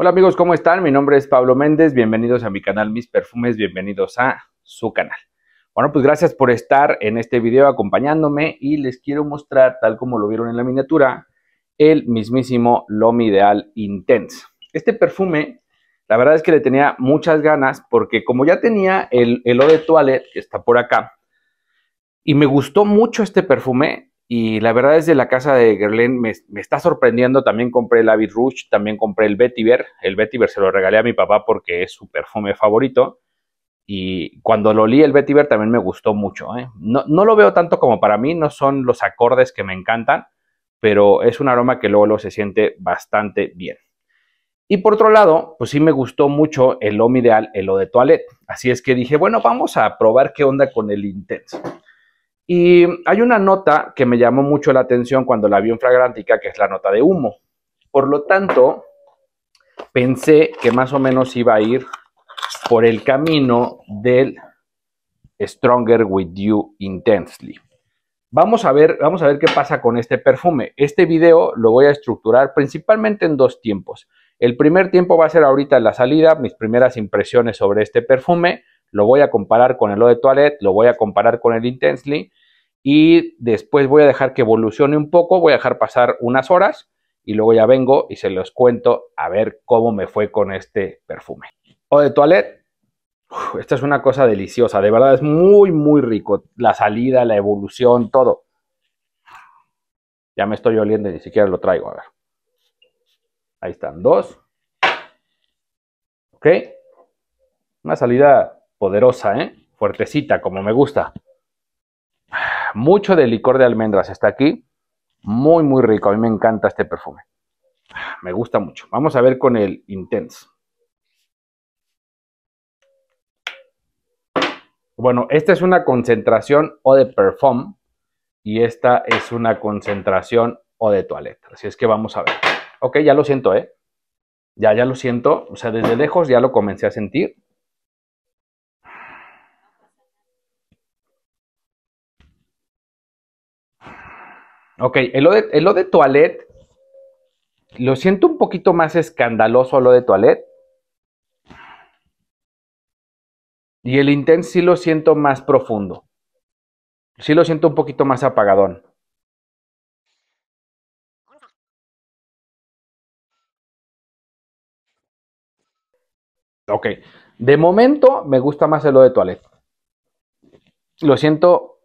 Hola amigos, ¿cómo están? Mi nombre es Pablo Méndez, bienvenidos a mi canal Mis Perfumes, bienvenidos a su canal. Bueno, pues gracias por estar en este video acompañándome y les quiero mostrar, tal como lo vieron en la miniatura, el mismísimo Lomi Ideal Intense. Este perfume, la verdad es que le tenía muchas ganas porque como ya tenía el, el de Toilette, que está por acá, y me gustó mucho este perfume, y la verdad es que la casa de Guerlain me, está sorprendiendo. También compré el Avid Rouge, también compré el Vetiver. El Vetiver se lo regalé a mi papá porque es su perfume favorito. Y cuando lo olí el Vetiver también me gustó mucho. ¿eh? No, no, lo veo tanto como para mí, no son los acordes que me encantan, pero es un aroma que luego, se siente bastante bien. Y por otro lado, pues sí me gustó mucho el Home Ideal, el Eau de Toilette. Así es que dije, bueno, vamos a probar qué onda con el Intense. Y hay una nota que me llamó mucho la atención cuando la vi en Fragrántica, que es la nota de humo. Por lo tanto, pensé que más o menos iba a ir por el camino del Stronger With You Intensely. Vamos a ver, vamos a ver qué pasa con este perfume. Este video lo voy a estructurar principalmente en dos tiempos. El primer tiempo va a ser ahorita en la salida, mis primeras impresiones sobre este perfume. Lo voy a comparar con el Eau de Toilette, lo voy a comparar con el Intensely y después voy a dejar que evolucione un poco, voy a dejar pasar unas horas y luego ya vengo y se los cuento a ver cómo me fue con este perfume. O de toilette, esta es una cosa deliciosa, de verdad es muy, muy rico. La salida, la evolución, todo. Ya me estoy oliendo y ni siquiera lo traigo, a ver. Ahí están, dos. Ok. Una salida poderosa, ¿eh? Fuertecita, como me gusta. Mucho de licor de almendras está aquí. Muy, muy rico. A mí me encanta este perfume. Me gusta mucho. Vamos a ver con el Intense. Bueno, esta es una concentración o de perfume y esta es una concentración o de toilette. Así es que vamos a ver. Ok, ya lo siento, ¿eh? Ya, ya lo siento. O sea, desde lejos ya lo comencé a sentir. Ok, el lo de, lo de Toilette, lo siento un poquito más escandaloso lo de Toilette. Y el intenso sí lo siento más profundo. Sí lo siento un poquito más apagadón. Ok. De momento me gusta más el lo de Toilette. Lo siento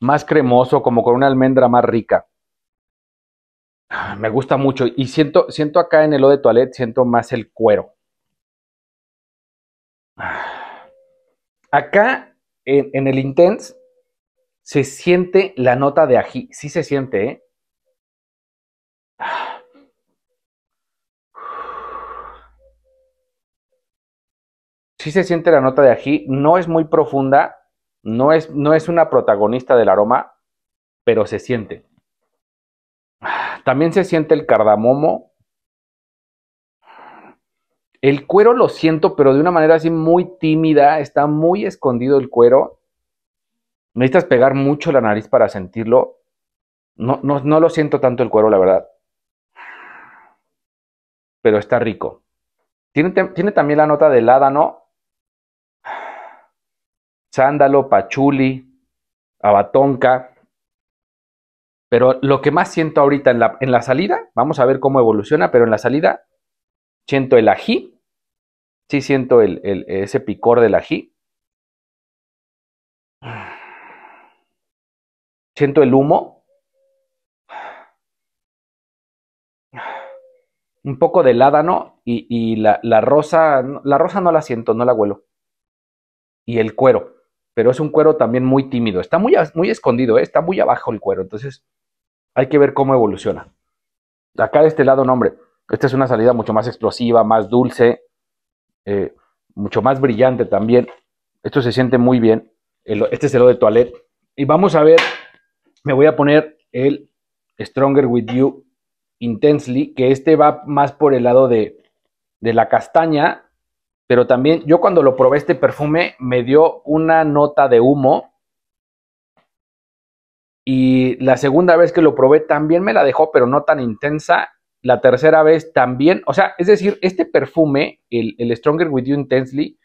más cremoso, como con una almendra más rica. Me gusta mucho y siento, siento acá en el o de toilette, siento más el cuero. Acá en, el intense se siente la nota de ají, sí se siente, ¿eh? Sí se siente la nota de ají, no es muy profunda, no es, no es una protagonista del aroma, pero se siente. También se siente el cardamomo. El cuero lo siento, pero de una manera así muy tímida, está muy escondido el cuero. Necesitas pegar mucho la nariz para sentirlo. No, no, no lo siento tanto el cuero, la verdad. Pero está rico. Tiene, tiene también la nota de no Sándalo, Pachuli, Abatonca. Pero lo que más siento ahorita en la, en la salida, vamos a ver cómo evoluciona, pero en la salida siento el ají, sí siento el, el, ese picor del ají. Siento el humo. Un poco de ládano y, y la, la rosa, la rosa no la siento, no la huelo. Y el cuero pero es un cuero también muy tímido. Está muy, muy escondido, ¿eh? está muy abajo el cuero. Entonces hay que ver cómo evoluciona. Acá de este lado, no, hombre. Esta es una salida mucho más explosiva, más dulce, eh, mucho más brillante también. Esto se siente muy bien. este es el de Toilette. Y vamos a ver, me voy a poner el Stronger With You Intensely, que este va más por el lado de, de la castaña pero también yo cuando lo probé este perfume me dio una nota de humo y la segunda vez que lo probé también me la dejó, pero no tan intensa. La tercera vez también, o sea, es decir, este perfume, el, el Stronger With You Intensely,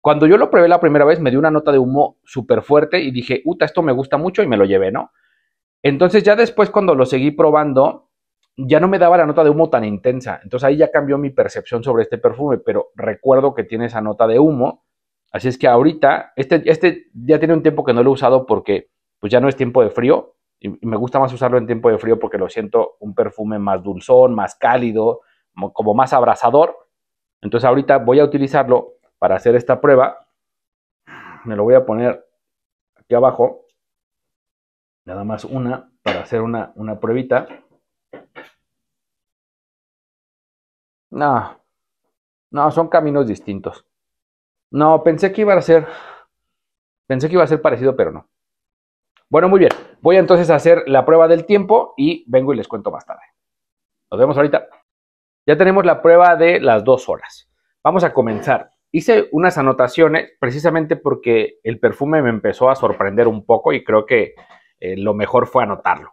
cuando yo lo probé la primera vez me dio una nota de humo súper fuerte y dije, uta, esto me gusta mucho y me lo llevé, ¿no? Entonces ya después cuando lo seguí probando, ya no me daba la nota de humo tan intensa. Entonces ahí ya cambió mi percepción sobre este perfume, pero recuerdo que tiene esa nota de humo. Así es que ahorita, este, este ya tiene un tiempo que no lo he usado porque pues ya no es tiempo de frío y, me gusta más usarlo en tiempo de frío porque lo siento un perfume más dulzón, más cálido, como más abrazador. Entonces ahorita voy a utilizarlo para hacer esta prueba. Me lo voy a poner aquí abajo. Nada más una para hacer una, una pruebita. No, no, son caminos distintos. No, pensé que iba a ser, pensé que iba a ser parecido, pero no. Bueno, muy bien. Voy entonces a hacer la prueba del tiempo y vengo y les cuento más tarde. Nos vemos ahorita. Ya tenemos la prueba de las dos horas. Vamos a comenzar. Hice unas anotaciones precisamente porque el perfume me empezó a sorprender un poco y creo que eh, lo mejor fue anotarlo.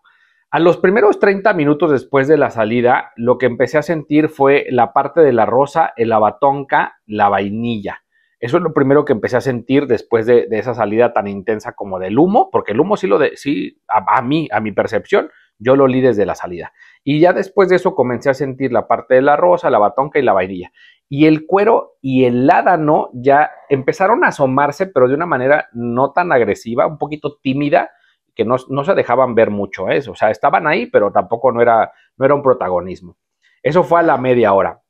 A los primeros 30 minutos después de la salida, lo que empecé a sentir fue la parte de la rosa, el abatonca, la vainilla. Eso es lo primero que empecé a sentir después de, esa salida tan intensa como del humo, porque el humo sí lo de, sí, a, mí, a mi percepción, yo lo olí desde la salida. Y ya después de eso comencé a sentir la parte de la rosa, la batonca y la vainilla. Y el cuero y el ládano ya empezaron a asomarse, pero de una manera no tan agresiva, un poquito tímida, que no, no, se dejaban ver mucho, eso, ¿eh? o sea, estaban ahí, pero tampoco no era, no era un protagonismo. Eso fue a la media hora.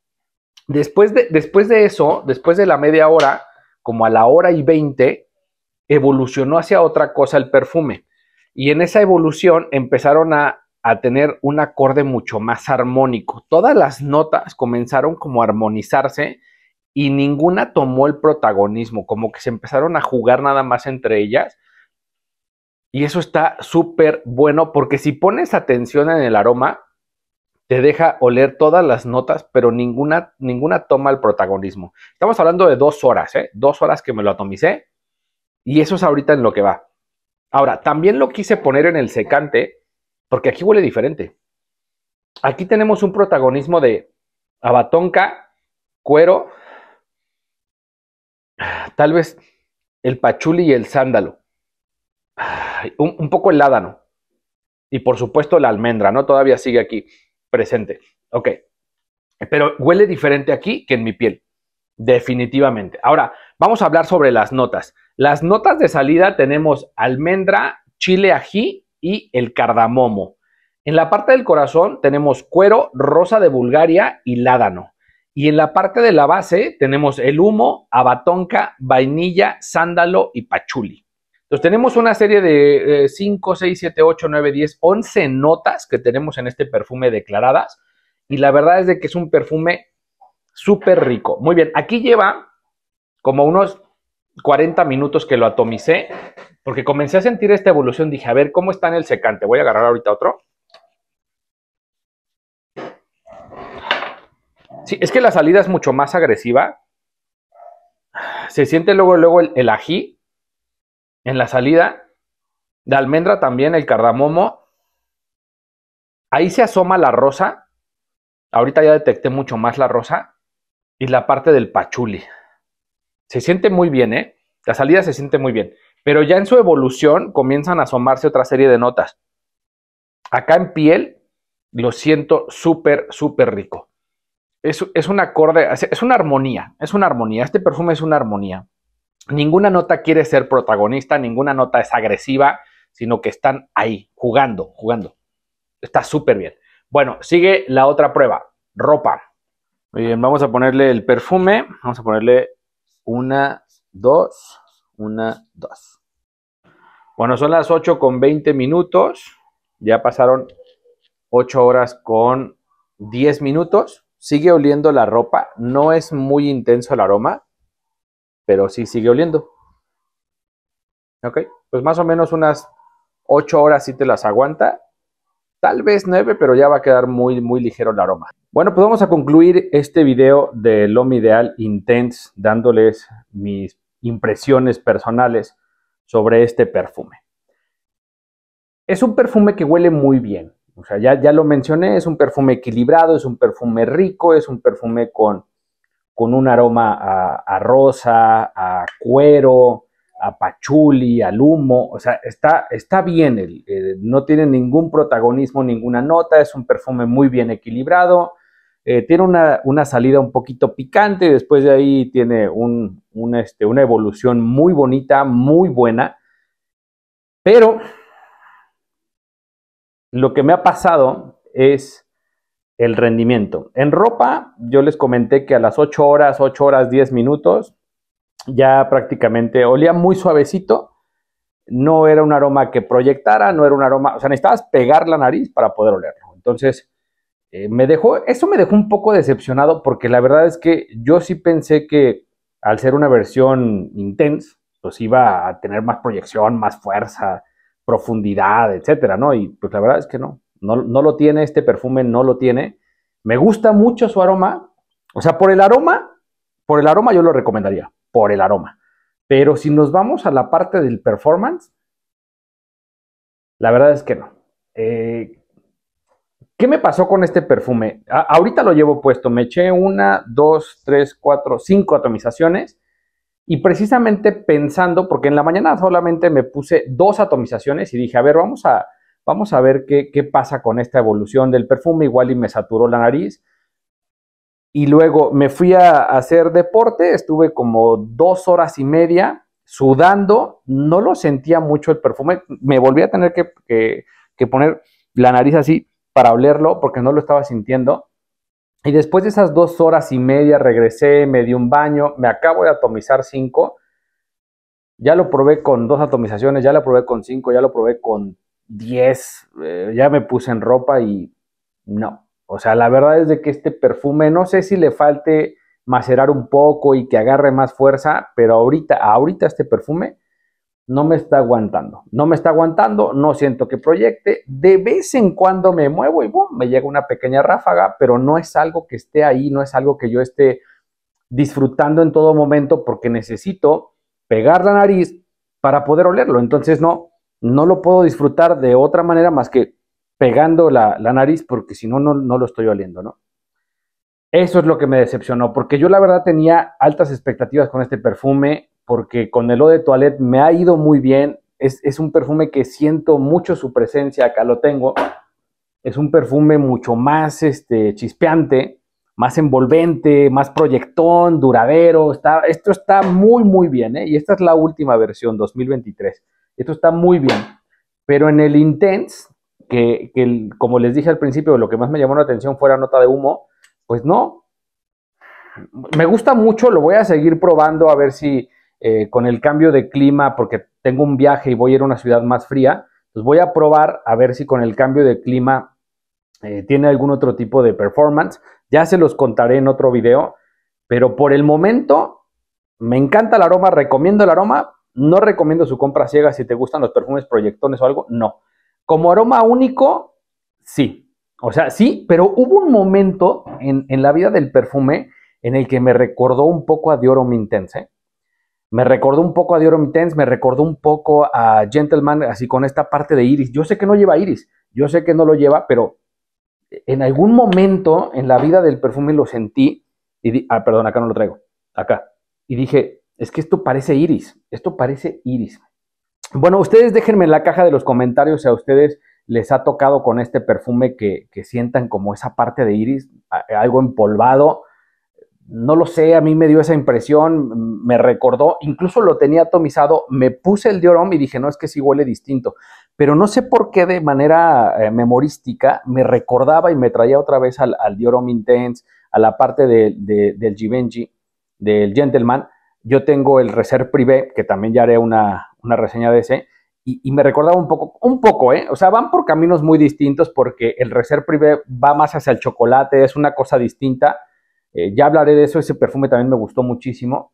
Después de, después de eso, después de la media hora, como a la hora y veinte, evolucionó hacia otra cosa el perfume. Y en esa evolución empezaron a, a tener un acorde mucho más armónico. Todas las notas comenzaron como a armonizarse y ninguna tomó el protagonismo, como que se empezaron a jugar nada más entre ellas y eso está súper bueno porque si pones atención en el aroma, te deja oler todas las notas, pero ninguna, ninguna toma el protagonismo. Estamos hablando de dos horas, ¿eh? dos horas que me lo atomicé y eso es ahorita en lo que va. Ahora, también lo quise poner en el secante porque aquí huele diferente. Aquí tenemos un protagonismo de abatonca, cuero, tal vez el pachuli y el sándalo un, poco el ládano. Y por supuesto la almendra, ¿no? Todavía sigue aquí presente. Ok. Pero huele diferente aquí que en mi piel. Definitivamente. Ahora, vamos a hablar sobre las notas. Las notas de salida tenemos almendra, chile ají y el cardamomo. En la parte del corazón tenemos cuero, rosa de Bulgaria y ládano. Y en la parte de la base tenemos el humo, abatonca, vainilla, sándalo y pachuli. Entonces tenemos una serie de 5, 6, 7, 8, 9, 10, 11 notas que tenemos en este perfume declaradas. Y la verdad es de que es un perfume súper rico. Muy bien, aquí lleva como unos 40 minutos que lo atomicé, porque comencé a sentir esta evolución. Dije, a ver, ¿cómo está en el secante? Voy a agarrar ahorita otro. Sí, es que la salida es mucho más agresiva. Se siente luego, luego el ají. En la salida de almendra también el cardamomo. Ahí se asoma la rosa. Ahorita ya detecté mucho más la rosa. Y la parte del pachuli. Se siente muy bien, ¿eh? La salida se siente muy bien. Pero ya en su evolución comienzan a asomarse otra serie de notas. Acá en piel lo siento súper, súper rico. es, un acorde, es una armonía, es una armonía. Este perfume es una armonía ninguna nota quiere ser protagonista, ninguna nota es agresiva, sino que están ahí, jugando, jugando. Está súper bien. Bueno, sigue la otra prueba, ropa. Muy bien, vamos a ponerle el perfume, vamos a ponerle una, dos, una, dos. Bueno, son las 8 con 20 minutos, ya pasaron 8 horas con 10 minutos, sigue oliendo la ropa, no es muy intenso el aroma, pero sí sigue oliendo. Ok, pues más o menos unas 8 horas sí te las aguanta, tal vez 9, pero ya va a quedar muy, muy ligero el aroma. Bueno, pues vamos a concluir este video de Lomi Ideal Intense, dándoles mis impresiones personales sobre este perfume. Es un perfume que huele muy bien. O sea, ya, ya lo mencioné, es un perfume equilibrado, es un perfume rico, es un perfume con con un aroma a, rosa, a cuero, a pachuli, al humo, o sea, está, está bien, el, no tiene ningún protagonismo, ninguna nota, es un perfume muy bien equilibrado, eh, tiene una, salida un poquito picante, después de ahí tiene un, este, una evolución muy bonita, muy buena, pero lo que me ha pasado es el rendimiento. En ropa, yo les comenté que a las 8 horas, 8 horas, 10 minutos, ya prácticamente olía muy suavecito. No era un aroma que proyectara, no era un aroma, o sea, necesitabas pegar la nariz para poder olerlo. Entonces, eh, me dejó, eso me dejó un poco decepcionado porque la verdad es que yo sí pensé que al ser una versión intensa, pues iba a tener más proyección, más fuerza, profundidad, etcétera, ¿no? Y pues la verdad es que no no, lo tiene, este perfume no lo tiene. Me gusta mucho su aroma, o sea, por el aroma, por el aroma yo lo recomendaría, por el aroma. Pero si nos vamos a la parte del performance, la verdad es que no. Eh, ¿Qué me pasó con este perfume? ahorita lo llevo puesto, me eché una, dos, tres, cuatro, cinco atomizaciones y precisamente pensando, porque en la mañana solamente me puse dos atomizaciones y dije, a ver, vamos a, Vamos a ver qué, pasa con esta evolución del perfume. Igual y me saturó la nariz. Y luego me fui a hacer deporte, estuve como dos horas y media sudando, no lo sentía mucho el perfume, me volví a tener que, que poner la nariz así para olerlo porque no lo estaba sintiendo. Y después de esas dos horas y media regresé, me di un baño, me acabo de atomizar cinco. Ya lo probé con dos atomizaciones, ya lo probé con cinco, ya lo probé con 10, eh, ya me puse en ropa y no. O sea, la verdad es de que este perfume, no sé si le falte macerar un poco y que agarre más fuerza, pero ahorita, ahorita este perfume no me está aguantando. No me está aguantando, no siento que proyecte. De vez en cuando me muevo y boom, me llega una pequeña ráfaga, pero no es algo que esté ahí, no es algo que yo esté disfrutando en todo momento porque necesito pegar la nariz para poder olerlo. Entonces, no, no lo puedo disfrutar de otra manera más que pegando la, nariz, porque si no, no lo estoy oliendo, ¿no? Eso es lo que me decepcionó, porque yo la verdad tenía altas expectativas con este perfume, porque con el O de Toilette me ha ido muy bien. Es, un perfume que siento mucho su presencia, acá lo tengo. Es un perfume mucho más este, chispeante, más envolvente, más proyectón, duradero. Está, esto está muy, muy bien, ¿eh? y esta es la última versión, 2023. Esto está muy bien. Pero en el Intense, que, como les dije al principio, lo que más me llamó la atención fue la nota de humo, pues no. Me gusta mucho, lo voy a seguir probando a ver si eh, con el cambio de clima, porque tengo un viaje y voy a ir a una ciudad más fría, pues voy a probar a ver si con el cambio de clima eh, tiene algún otro tipo de performance. Ya se los contaré en otro video, pero por el momento me encanta el aroma, recomiendo el aroma, no recomiendo su compra ciega si te gustan los perfumes proyectones o algo, no. Como aroma único, sí. O sea, sí, pero hubo un momento en, la vida del perfume en el que me recordó un poco a Dior Homme Intense. Me recordó un poco a Dior Homme Intense, me recordó un poco a Gentleman, así con esta parte de iris. Yo sé que no lleva iris, yo sé que no lo lleva, pero en algún momento en la vida del perfume lo sentí y ah, perdón, acá no lo traigo, acá. Y dije, es que esto parece iris, esto parece iris. Bueno, ustedes déjenme en la caja de los comentarios si a ustedes les ha tocado con este perfume que, que sientan como esa parte de iris, eh, algo empolvado. No lo sé, a mí me dio esa impresión, mm, me recordó, incluso lo tenía atomizado, me puse el Diorom y dije, no, es que sí huele distinto, pero no sé por qué de manera eh, memorística me recordaba y me traía otra vez al, al Diorom Intense, a la parte del Givenchy, del Gentleman, yo tengo el Reserve Privé, que también ya haré una, reseña de ese, y, me recordaba un poco, un poco, ¿eh? O sea, van por caminos muy distintos porque el Reserve Privé va más hacia el chocolate, es una cosa distinta. Eh, ya hablaré de eso, ese perfume también me gustó muchísimo,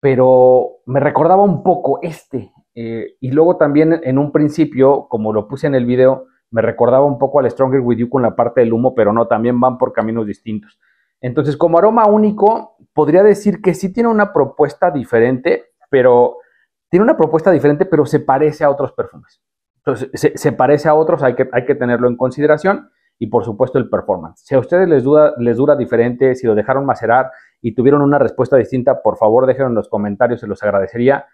pero me recordaba un poco este. Eh, y luego también en un principio, como lo puse en el video, me recordaba un poco al Stronger With You con la parte del humo, pero no, también van por caminos distintos. Entonces, como aroma único, podría decir que sí tiene una propuesta diferente, pero tiene una propuesta diferente, pero se parece a otros perfumes. Entonces, se, parece a otros, hay que, hay que tenerlo en consideración y por supuesto el performance. Si a ustedes les, les dura diferente, si lo dejaron macerar y tuvieron una respuesta distinta, por favor déjenlo en los comentarios, se los agradecería.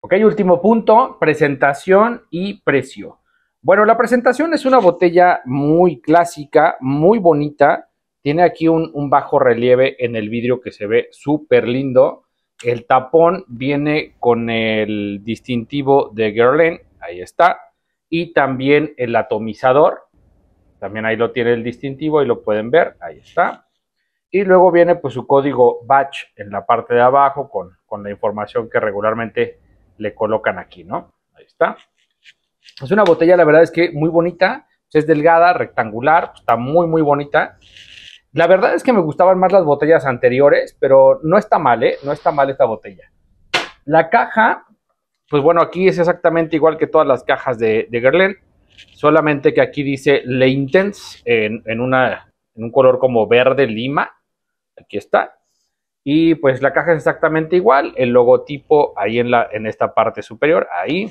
Ok, último punto, presentación y precio. Bueno, la presentación es una botella muy clásica, muy bonita, tiene aquí un, bajo relieve en el vidrio que se ve súper lindo. El tapón viene con el distintivo de Guerlain, ahí está. Y también el atomizador, también ahí lo tiene el distintivo y lo pueden ver, ahí está. Y luego viene pues su código batch en la parte de abajo con, con la información que regularmente le colocan aquí, ¿no? Ahí está. Es una botella, la verdad es que muy bonita, es delgada, rectangular, está muy, muy bonita. La verdad es que me gustaban más las botellas anteriores, pero no está mal, ¿eh? No está mal esta botella. La caja, pues bueno, aquí es exactamente igual que todas las cajas de, de Guerlain, solamente que aquí dice Le Intense en, un color como verde lima. Aquí está. Y pues la caja es exactamente igual, el logotipo ahí en, en esta parte superior, ahí,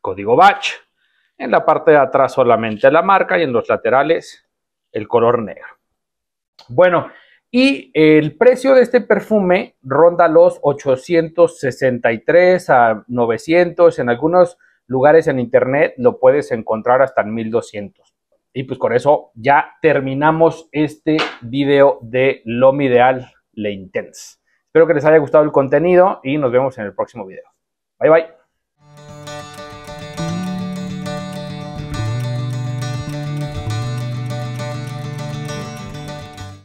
código batch. En la parte de atrás solamente la marca y en los laterales el color negro. Bueno, y el precio de este perfume ronda los 863 a 900. En algunos lugares en internet lo puedes encontrar hasta en 1200. Y pues con eso ya terminamos este video de lom Ideal Le Intense. Espero que les haya gustado el contenido y nos vemos en el próximo video. Bye bye.